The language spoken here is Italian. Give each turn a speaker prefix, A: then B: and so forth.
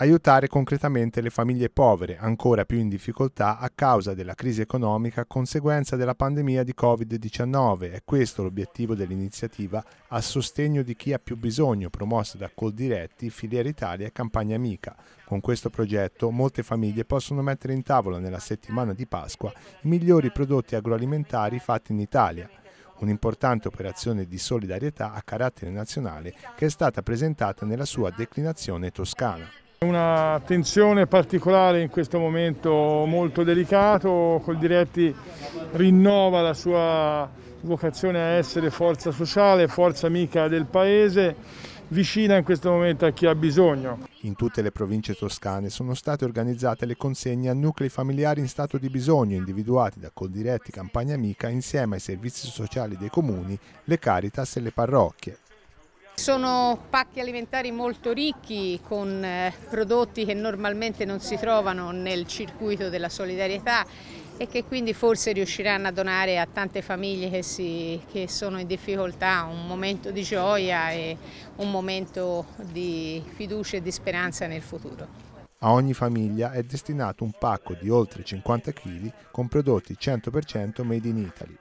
A: aiutare concretamente le famiglie povere, ancora più in difficoltà a causa della crisi economica conseguenza della pandemia di Covid-19. È questo l'obiettivo dell'iniziativa a sostegno di chi ha più bisogno, promossa da Coldiretti, Filiera Italia e Campagna Amica. Con questo progetto molte famiglie possono mettere in tavola nella settimana di Pasqua i migliori prodotti agroalimentari fatti in Italia un'importante operazione di solidarietà a carattere nazionale che è stata presentata nella sua declinazione toscana.
B: Una tensione particolare in questo momento molto delicato, Coldiretti rinnova la sua vocazione a essere forza sociale, forza amica del Paese, vicina in questo momento a chi ha bisogno. In
A: tutte le province toscane sono state organizzate le consegne a nuclei familiari in stato di bisogno individuati da Coldiretti Campagna Amica insieme ai servizi sociali dei comuni, le Caritas e le parrocchie.
C: Sono pacchi alimentari molto ricchi con eh, prodotti che normalmente non si trovano nel circuito della solidarietà e che quindi forse riusciranno a donare a tante famiglie che, si, che, sono in difficoltà un momento di gioia e un momento di fiducia e di speranza nel futuro.
A: A ogni famiglia è destinato un pacco di oltre 50 kg con
B: prodotti 100% made in Italy